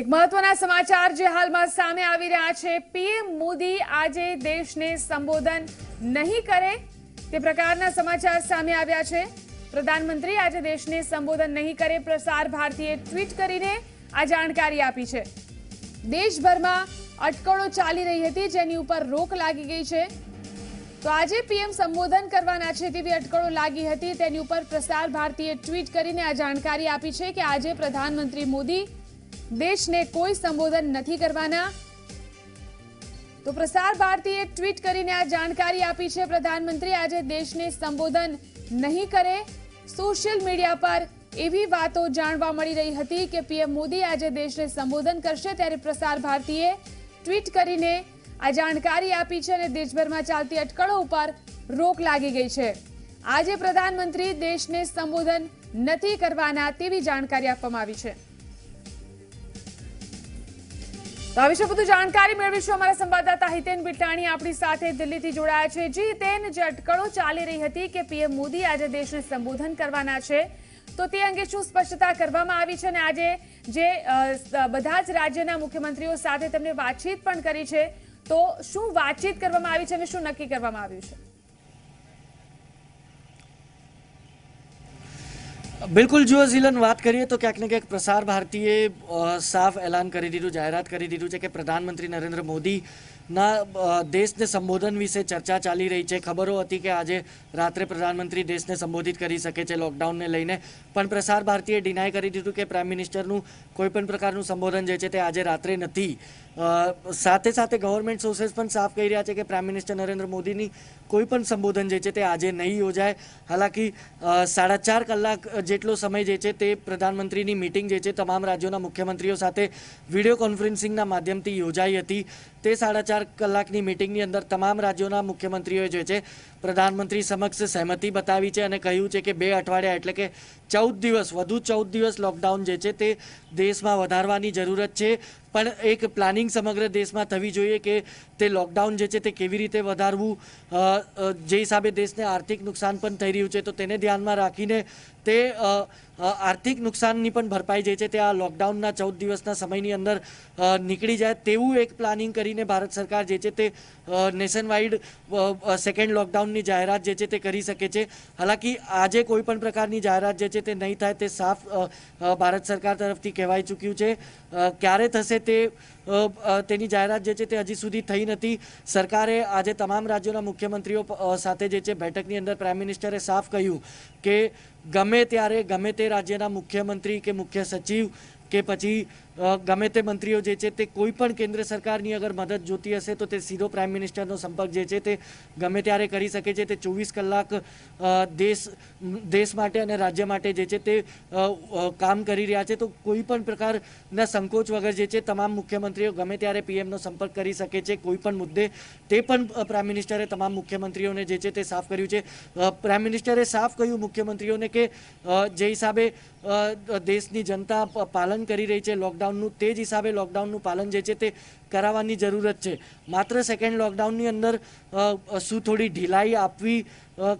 એક મહત્વના સમાચાર જે હાલમાં સામે આવી રહ્યા છે પીએમ મોદી આજે દેશને સંબોધન નહીં કરે તે પ્રકારના સમાચાર સામે આવ્યા છે પ્રધાનમંત્રી આજે દેશને સંબોધન નહીં કરે પ્રસાર ભારતીએ ટ્વીટ કરીને આ જાણકારી આપી છે દેશભરમાં અટકળો ચાલી રહી હતી જેની ઉપર રોક લાગી ગઈ છે તો આજે પીએમ સંબોધન કરવાના છે તેવી અટકળો લાગી હતી તેની ઉપર પ્રસાર ભારતીએ ટ્વીટ કરીને આ જાણકારી આપી છે કે આજે પ્રધાનમંત્રી મોદી દેશને કોઈ સંબોધન નથી કરવાના તો પ્રસાર ભારતીએ ટ્વીટ કરીને આ જાણકારી આપી છે પ્રધાનમંત્રી આજે દેશને સંબોધન નહીં કરે સોશિયલ મીડિયા પર એવી વાતો જાણવા મળી રહી હતી કે પીએમ મોદી આજે દેશને સંબોધન કરશે ત્યારે પ્રસાર ભારતીએ ટ્વીટ કરીને આ જાણકારી આપી છે અને દેશભરમાં ચાલતી અટકળો ઉપર રોક લાગી ગઈ છે આજે પ્રધાનમંત્રી દેશને સંબોધન નથી કરવાના તેવી જાણકારી આપવામાં આવી છે તો આ વિશે વધુ જાણકારી મેળવીશું અમારા સંવાદદાતા હિતેન બિટાણી આપણી સાથે દિલ્હીથી જોડાયા છે જી હિતેન જે અટકળો ચાલી રહી હતી કે પીએમ મોદી આજે દેશને સંબોધન કરવાના છે તો તે અંગે શું સ્પષ્ટતા કરવામાં આવી છે અને આજે જે બધા જ રાજ્યના મુખ્યમંત્રીઓ સાથે તેમણે વાતચીત પણ કરી છે તો શું વાતચીત કરવામાં આવી છે અને શું નક્કી કરવામાં આવ્યું છે બિલકુલ જો ઝીલન વાત કરીએ તો ક્યાંક ને ક્યાંક પ્રસાર ભારતીએ સાફ એલાન કરી દીધું જાહેરાત કરી દીધું છે કે પ્રધાનમંત્રી નરેન્દ્ર મોદી ના દેશને સંબોધન વિશે ચર્ચા ચાલી રહી છે ખબરો હતી કે આજે રાત્રે પ્રધાનમંત્રી દેશને સંબોધિત કરી શકે છે લોકડાઉનને લઈને પણ પ્રસાર ભારતીએ ડિનાય કરી દીધું કે પ્રાઇમ મિનિસ્ટરનું કોઈ પણ પ્રકારનું સંબોધન જે છે તે આજે રાત્રે નથી સાથે સાથે ગવર્મેન્ટ સોર્સેસ પણ સાફ કહી રહ્યા છે કે પ્રાઇમ મિનિસ્ટર નરેન્દ્ર મોદીની કોઈ પણ સંબોધન જે છે તે આજે નહીં યોજાય હાલાકી સાડા ચાર કલાક જેટલો સમય જે છે તે પ્રધાનમંત્રીની મિટિંગ જે છે તમામ રાજ્યોના મુખ્યમંત્રીઓ સાથે વિડીયો કોન્ફરન્સિંગના માધ્યમથી યોજાઈ હતી તે સાડા ચાર કલાકની મિટિંગની અંદર તમામ રાજ્યોના મુખ્યમંત્રીઓએ જે છે પ્રધાનમંત્રી સમક્ષ સહમતિ બતાવી છે અને કહ્યું છે કે બે અઠવાડિયા એટલે કે ચૌદ દિવસ વધુ ચૌદ દિવસ લોકડાઉન જે છે તે દેશમાં વધારવાની જરૂરત છે પણ એક પ્લાનિંગ સમગ્ર દેશમાં થવી જોઈએ કે તે લોકડાઉન જે છે તે કેવી રીતે વધારવું જે હિસાબે દેશને આર્થિક નુકસાન પણ થઈ રહ્યું છે તો તેને ધ્યાનમાં રાખીને તે આર્થિક નુકસાનની પણ ભરપાઈ જે છે તે આ લોકડાઉનના ચૌદ દિવસના સમયની અંદર નીકળી જાય તેવું એક પ્લાનિંગ કરીને ભારત સરકાર જે છે તે નેશનવાઇડ સેકન્ડ લોકડાઉન સ્કીમની જાહેરાત જે છે તે કરી શકે છે હાલાકી આજે કોઈ પણ પ્રકારની જાહેરાત જે છે તે નહીં થાય તે સાફ ભારત સરકાર તરફથી કહેવાઈ ચૂક્યું છે ક્યારે થશે તે તેની જાહેરાત જે છે તે હજી સુધી થઈ નથી સરકારે આજે તમામ રાજ્યોના મુખ્યમંત્રીઓ સાથે જે છે બેઠકની અંદર પ્રાઇમ મિનિસ્ટરે સાફ કહ્યું કે ગમે ત્યારે ગમે તે રાજ્યના મુખ્યમંત્રી કે મુખ્ય સચિવ કે પછી ગમે તે મંત્રીઓ જે છે તે કોઈ પણ કેન્દ્ર સરકારની અગર મદદ જોતી હશે તો તે સીધો પ્રાઇમ મિનિસ્ટરનો સંપર્ક જે છે તે ગમે ત્યારે કરી શકે છે તે ચોવીસ કલાક દેશ દેશ માટે અને રાજ્ય માટે જે છે તે કામ કરી રહ્યા છે તો કોઈ પણ પ્રકારના સંકોચ વગર જે છે તમામ મુખ્યમંત્રીઓ ગમે ત્યારે પીએમનો સંપર્ક કરી શકે છે કોઈ પણ મુદ્દે તે પણ પ્રાઇમ મિનિસ્ટરે તમામ મુખ્યમંત્રીઓને જે છે તે સાફ કર્યું છે પ્રાઇમ મિનિસ્ટરે સાફ કહ્યું મુખ્યમંત્રીઓને કે જે હિસાબે દેશની જનતા પાલન કરી રહી છે લોકડાઉન લોકડાઉનનું તે જ હિસાબે લોકડાઉનનું પાલન જે છે તે કરાવવાની જરૂરત છે માત્ર સેકન્ડ લોકડાઉનની અંદર શું થોડી ઢીલાઈ આપવી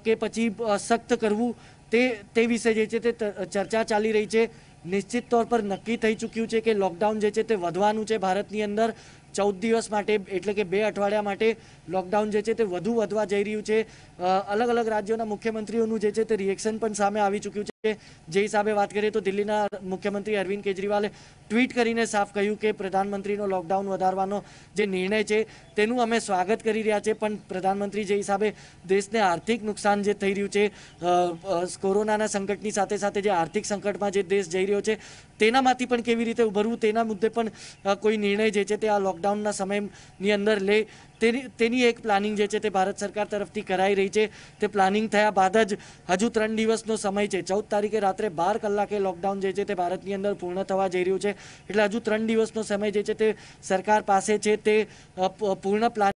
કે પછી સખ્ત કરવું તે તે વિશે જે છે તે ચર્ચા ચાલી રહી છે નિશ્ચિત તોર પર નક્કી થઈ ચૂક્યું છે કે લોકડાઉન જે છે તે વધવાનું છે ભારતની અંદર ચૌદ દિવસ માટે એટલે કે બે અઠવાડિયા માટે લોકડાઉન જે છે તે વધુ વધવા જઈ રહ્યું છે અલગ અલગ રાજ્યોના મુખ્યમંત્રીઓનું જે છે તે રિએક્શન પણ સામે આવી ચૂક્યું છે જે હિસાબે વાત કરીએ તો દિલ્હીના મુખ્યમંત્રી અરવિંદ કેજરીવાલે ટ્વીટ કરીને સાફ કહ્યું કે પ્રધાનમંત્રીનો લોકડાઉન વધારવાનો જે નિર્ણય છે તેનું અમે સ્વાગત કરી રહ્યા છીએ પણ પ્રધાનમંત્રી જે હિસાબે દેશને આર્થિક નુકસાન જે થઈ રહ્યું છે કોરોનાના સંકટની સાથે સાથે જે આર્થિક સંકટમાં જે દેશ જઈ રહ્યો છે તેનામાંથી પણ કેવી રીતે ઉભરવું તેના મુદ્દે પણ કોઈ નિર્ણય જે છે તે આ લોકડાઉનના સમયની અંદર લે તેની તેની એક પ્લાનિંગ જે છે તે ભારત સરકાર તરફથી કરાઈ રહી છે તે પ્લાનિંગ થયા બાદ જ હજુ ત્રણ દિવસનો સમય છે ચૌદ તારીખે રાત્રે બાર કલાકે લોકડાઉન જે છે તે ભારતની અંદર પૂર્ણ થવા જઈ રહ્યું છે એટલે હજુ ત્રણ દિવસનો સમય જે છે તે સરકાર પાસે છે તે પૂર્ણ પ્લાન